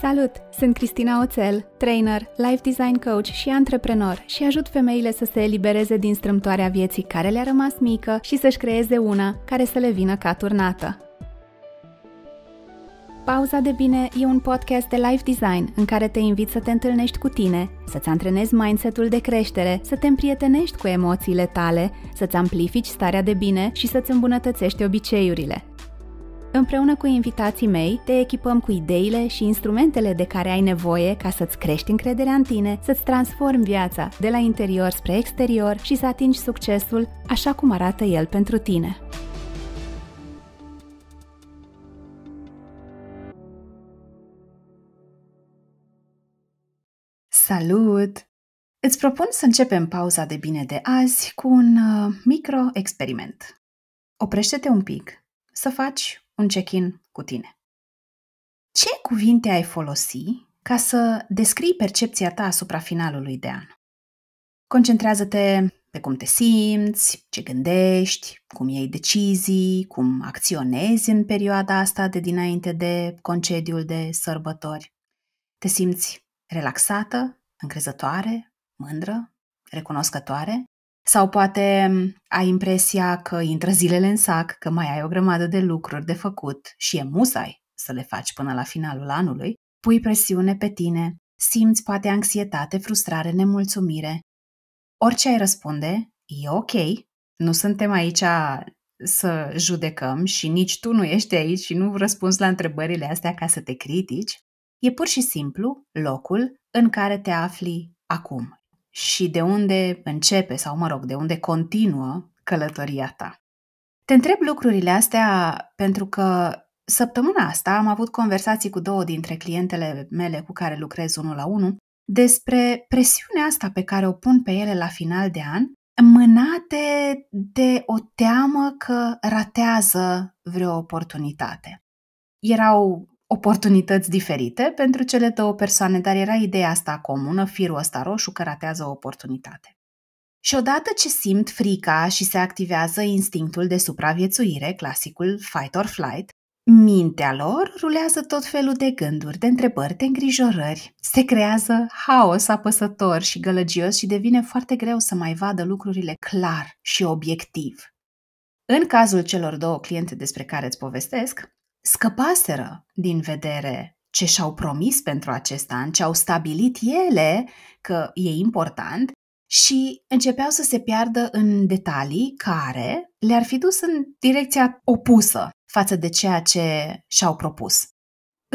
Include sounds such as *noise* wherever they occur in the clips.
Salut! Sunt Cristina Oțel, trainer, life design coach și antreprenor și ajut femeile să se elibereze din strâmtoarea vieții care le-a rămas mică și să-și creeze una care să le vină ca turnată. Pauza de Bine e un podcast de life design în care te invit să te întâlnești cu tine, să-ți antrenezi mindset-ul de creștere, să te împrietenești cu emoțiile tale, să-ți amplifici starea de bine și să-ți îmbunătățești obiceiurile. Împreună cu invitații mei, te echipăm cu ideile și instrumentele de care ai nevoie ca să-ți crești încrederea în tine, să-ți transformi viața de la interior spre exterior și să atingi succesul așa cum arată el pentru tine. Salut! Îți propun să începem pauza de bine de azi cu un uh, micro-experiment. Oprește-te un pic, să faci un check-in cu tine. Ce cuvinte ai folosi ca să descrii percepția ta asupra finalului de an? Concentrează-te pe cum te simți, ce gândești, cum iei decizii, cum acționezi în perioada asta de dinainte de concediul de sărbători. Te simți relaxată, încrezătoare, mândră, recunoscătoare? Sau poate ai impresia că intră zilele în sac, că mai ai o grămadă de lucruri de făcut și e musai să le faci până la finalul anului, pui presiune pe tine, simți poate anxietate, frustrare, nemulțumire. Orice ai răspunde, e ok. Nu suntem aici să judecăm și nici tu nu ești aici și nu răspunzi la întrebările astea ca să te critici. E pur și simplu locul în care te afli acum și de unde începe sau, mă rog, de unde continuă călătoria ta. Te întreb lucrurile astea pentru că săptămâna asta am avut conversații cu două dintre clientele mele cu care lucrez unul la unul despre presiunea asta pe care o pun pe ele la final de an, mânate de o teamă că ratează vreo oportunitate. Erau oportunități diferite pentru cele două persoane, dar era ideea asta comună, firul ăsta roșu că ratează o oportunitate. Și odată ce simt frica și se activează instinctul de supraviețuire, clasicul fight or flight, mintea lor rulează tot felul de gânduri, de întrebări, de îngrijorări. Se creează haos apăsător și gălăgios și devine foarte greu să mai vadă lucrurile clar și obiectiv. În cazul celor două cliente despre care îți povestesc, scăpaseră din vedere ce și-au promis pentru acest an, ce au stabilit ele că e important și începeau să se piardă în detalii care le-ar fi dus în direcția opusă față de ceea ce și-au propus.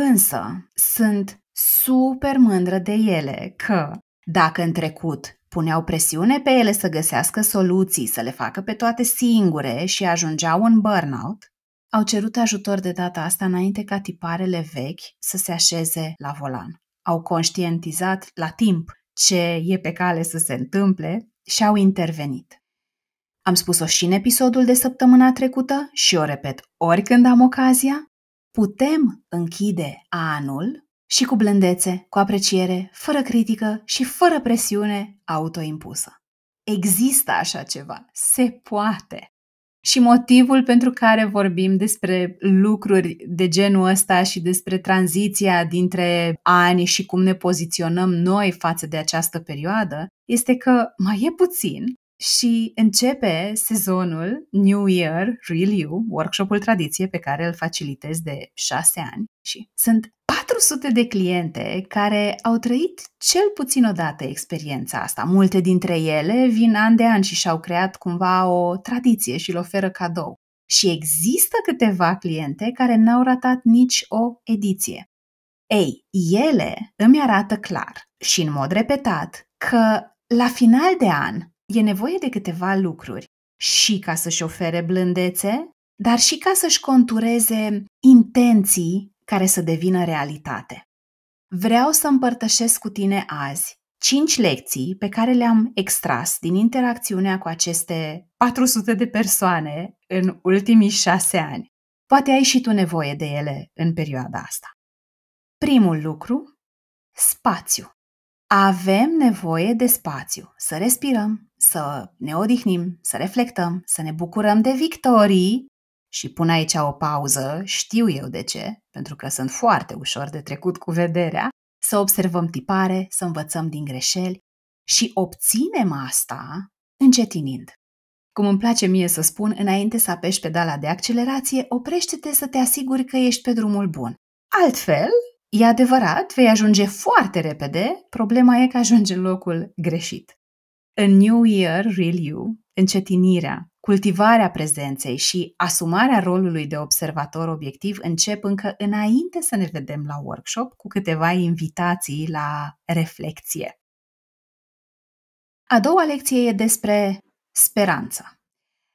Însă, sunt super mândră de ele că, dacă în trecut puneau presiune pe ele să găsească soluții, să le facă pe toate singure și ajungeau în burnout, au cerut ajutor de data asta înainte ca tiparele vechi să se așeze la volan. Au conștientizat la timp ce e pe cale să se întâmple și au intervenit. Am spus-o și în episodul de săptămâna trecută și o repet oricând am ocazia. Putem închide anul și cu blândețe, cu apreciere, fără critică și fără presiune autoimpusă. Există așa ceva, se poate. Și motivul pentru care vorbim despre lucruri de genul ăsta și despre tranziția dintre ani și cum ne poziționăm noi față de această perioadă este că mai e puțin și începe sezonul New Year Real You, workshopul tradiție pe care îl facilitez de șase ani și sunt sute de cliente care au trăit cel puțin odată experiența asta. Multe dintre ele vin an de an și și-au creat cumva o tradiție și îl oferă cadou. Și există câteva cliente care n-au ratat nici o ediție. Ei, ele îmi arată clar și în mod repetat că la final de an e nevoie de câteva lucruri și ca să-și ofere blândețe, dar și ca să-și contureze intenții care să devină realitate. Vreau să împărtășesc cu tine azi cinci lecții pe care le-am extras din interacțiunea cu aceste 400 de persoane în ultimii șase ani. Poate ai și tu nevoie de ele în perioada asta. Primul lucru, spațiu. Avem nevoie de spațiu, să respirăm, să ne odihnim, să reflectăm, să ne bucurăm de victorii și pun aici o pauză, știu eu de ce, pentru că sunt foarte ușor de trecut cu vederea, să observăm tipare, să învățăm din greșeli și obținem asta încetinind. Cum îmi place mie să spun, înainte să apeși pedala de accelerație, oprește-te să te asiguri că ești pe drumul bun. Altfel, e adevărat, vei ajunge foarte repede, problema e că ajungi în locul greșit. În New Year, Real You, încetinirea Cultivarea prezenței și asumarea rolului de observator obiectiv încep încă înainte să ne vedem la workshop cu câteva invitații la reflexie. A doua lecție e despre speranță.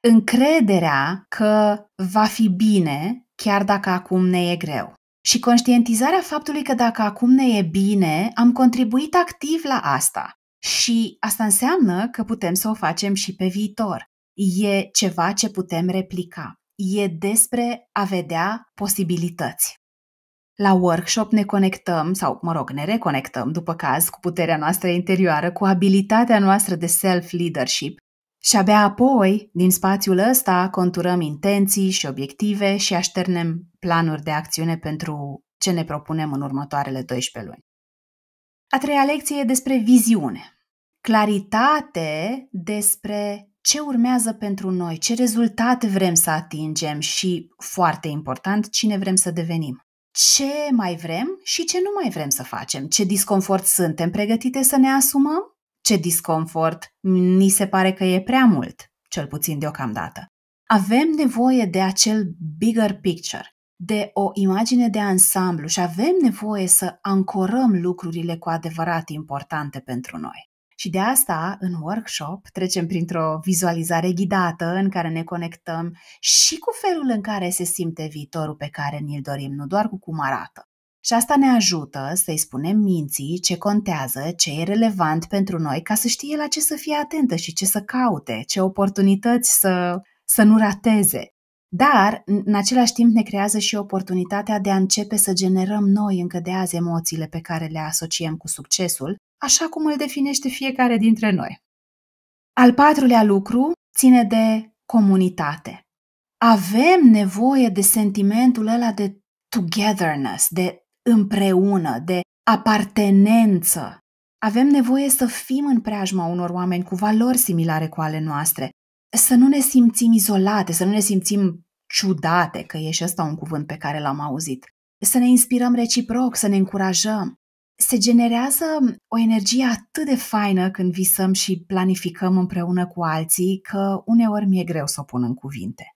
Încrederea că va fi bine chiar dacă acum ne e greu. Și conștientizarea faptului că dacă acum ne e bine, am contribuit activ la asta. Și asta înseamnă că putem să o facem și pe viitor e ceva ce putem replica. E despre a vedea posibilități. La workshop ne conectăm, sau, mă rog, ne reconectăm, după caz, cu puterea noastră interioară, cu abilitatea noastră de self-leadership și abia apoi, din spațiul ăsta, conturăm intenții și obiective și așternem planuri de acțiune pentru ce ne propunem în următoarele 12 luni. A treia lecție e despre viziune. Claritate despre ce urmează pentru noi, ce rezultate vrem să atingem și, foarte important, cine vrem să devenim. Ce mai vrem și ce nu mai vrem să facem, ce disconfort suntem pregătite să ne asumăm, ce disconfort ni se pare că e prea mult, cel puțin deocamdată. Avem nevoie de acel bigger picture, de o imagine de ansamblu și avem nevoie să ancorăm lucrurile cu adevărat importante pentru noi. Și de asta, în workshop, trecem printr-o vizualizare ghidată în care ne conectăm și cu felul în care se simte viitorul pe care ni-l dorim, nu doar cu cum arată. Și asta ne ajută să-i spunem minții ce contează, ce e relevant pentru noi, ca să știe la ce să fie atentă și ce să caute, ce oportunități să, să nu rateze. Dar, în același timp, ne creează și oportunitatea de a începe să generăm noi încă de azi emoțiile pe care le asociem cu succesul, așa cum îl definește fiecare dintre noi. Al patrulea lucru ține de comunitate. Avem nevoie de sentimentul ăla de togetherness, de împreună, de apartenență. Avem nevoie să fim în preajma unor oameni cu valori similare cu ale noastre, să nu ne simțim izolate, să nu ne simțim ciudate, că e și ăsta un cuvânt pe care l-am auzit, să ne inspirăm reciproc, să ne încurajăm. Se generează o energie atât de faină când visăm și planificăm împreună cu alții că uneori mi-e greu să o pun în cuvinte.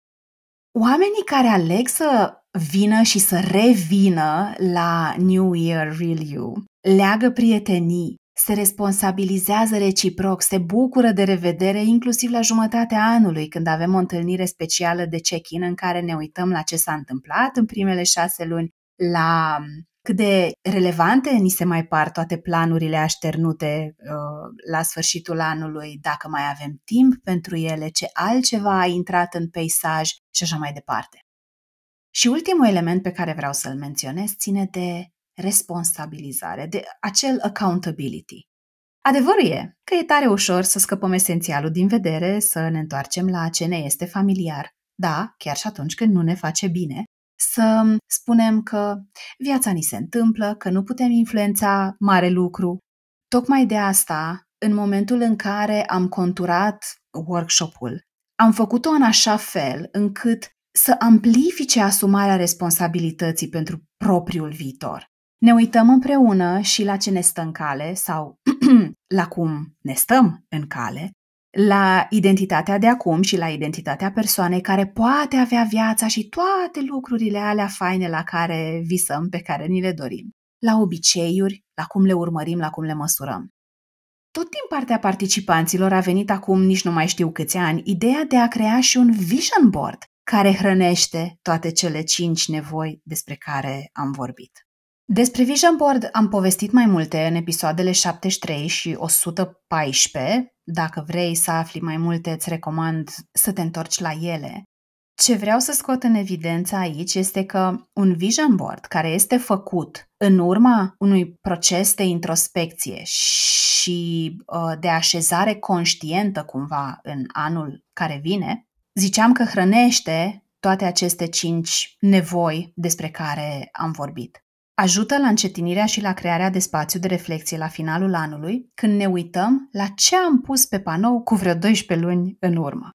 Oamenii care aleg să vină și să revină la New Year Real You leagă prietenii, se responsabilizează reciproc, se bucură de revedere inclusiv la jumătatea anului, când avem o întâlnire specială de check-in în care ne uităm la ce s-a întâmplat în primele șase luni, la mm, cât de relevante ni se mai par toate planurile așternute uh, la sfârșitul anului, dacă mai avem timp pentru ele, ce altceva a intrat în peisaj și așa mai departe. Și ultimul element pe care vreau să-l menționez ține de responsabilizare, de acel accountability. Adevărul e că e tare ușor să scăpăm esențialul din vedere, să ne întoarcem la ce ne este familiar. Da, chiar și atunci când nu ne face bine, să spunem că viața ni se întâmplă, că nu putem influența mare lucru. Tocmai de asta, în momentul în care am conturat workshopul, am făcut-o în așa fel încât să amplifice asumarea responsabilității pentru propriul viitor. Ne uităm împreună și la ce ne stă în cale sau *clears throat* la cum ne stăm în cale, la identitatea de acum și la identitatea persoanei care poate avea viața și toate lucrurile alea faine la care visăm, pe care ni le dorim, la obiceiuri, la cum le urmărim, la cum le măsurăm. Tot din partea participanților a venit acum nici nu mai știu câți ani ideea de a crea și un vision board care hrănește toate cele cinci nevoi despre care am vorbit. Despre Vision Board am povestit mai multe în episoadele 73 și 114. Dacă vrei să afli mai multe, îți recomand să te întorci la ele. Ce vreau să scot în evidență aici este că un vision board care este făcut în urma unui proces de introspecție și uh, de așezare conștientă cumva în anul care vine, ziceam că hrănește toate aceste cinci nevoi despre care am vorbit ajută la încetinirea și la crearea de spațiu de reflexie la finalul anului, când ne uităm la ce am pus pe panou cu vreo 12 luni în urmă.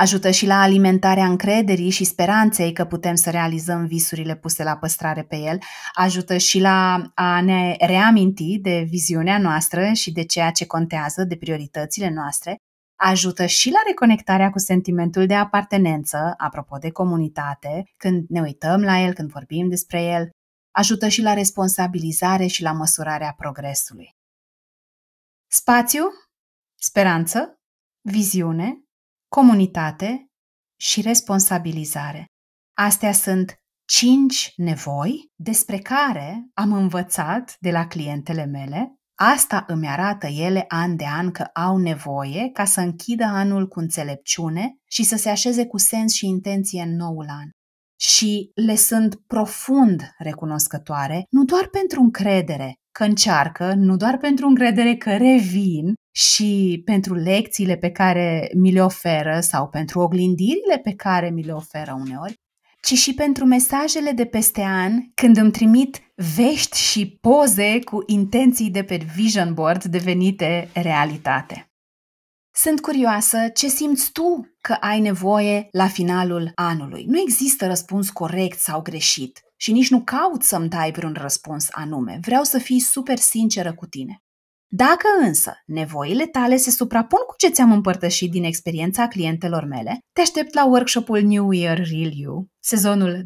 Ajută și la alimentarea încrederii și speranței că putem să realizăm visurile puse la păstrare pe el. Ajută și la a ne reaminti de viziunea noastră și de ceea ce contează, de prioritățile noastre. Ajută și la reconectarea cu sentimentul de apartenență, apropo de comunitate, când ne uităm la el, când vorbim despre el ajută și la responsabilizare și la măsurarea progresului. Spațiu, speranță, viziune, comunitate și responsabilizare. Astea sunt cinci nevoi despre care am învățat de la clientele mele. Asta îmi arată ele an de an că au nevoie ca să închidă anul cu înțelepciune și să se așeze cu sens și intenție în noul an și le sunt profund recunoscătoare, nu doar pentru încredere că încearcă, nu doar pentru încredere că revin și pentru lecțiile pe care mi le oferă sau pentru oglindirile pe care mi le oferă uneori, ci și pentru mesajele de peste an când îmi trimit vești și poze cu intenții de pe vision board devenite realitate. Sunt curioasă ce simți tu că ai nevoie la finalul anului. Nu există răspuns corect sau greșit și nici nu caut să-mi dai vreun răspuns anume. Vreau să fii super sinceră cu tine. Dacă însă nevoile tale se suprapun cu ce ți-am împărtășit din experiența clientelor mele, te aștept la workshopul New Year Real You, sezonul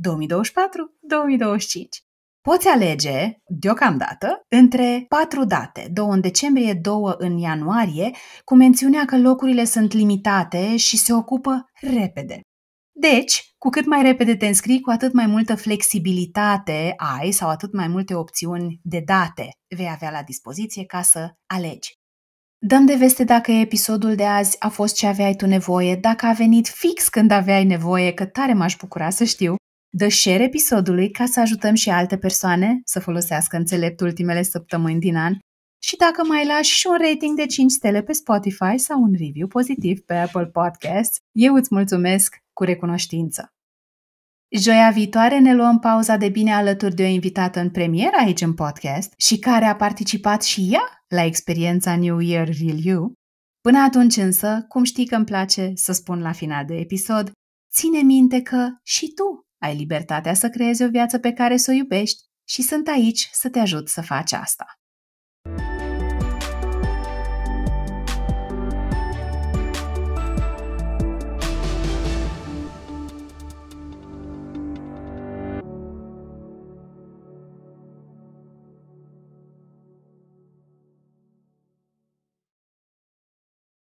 2024-2025. Poți alege, deocamdată, între patru date, două în decembrie, două în ianuarie, cu mențiunea că locurile sunt limitate și se ocupă repede. Deci, cu cât mai repede te înscrii, cu atât mai multă flexibilitate ai sau atât mai multe opțiuni de date vei avea la dispoziție ca să alegi. Dăm de veste dacă episodul de azi a fost ce aveai tu nevoie, dacă a venit fix când aveai nevoie, că tare m-aș bucura să știu. Dă share episodului ca să ajutăm și alte persoane să folosească înțelept ultimele săptămâni din an și dacă mai lași și un rating de 5 stele pe Spotify sau un review pozitiv pe Apple Podcast, eu îți mulțumesc cu recunoștință. Joia viitoare ne luăm pauza de bine alături de o invitată în premieră aici în podcast și care a participat și ea la experiența New Year Real You. Până atunci însă, cum știi că îmi place să spun la final de episod, ține minte că și tu ai libertatea să creezi o viață pe care să o iubești și sunt aici să te ajut să faci asta.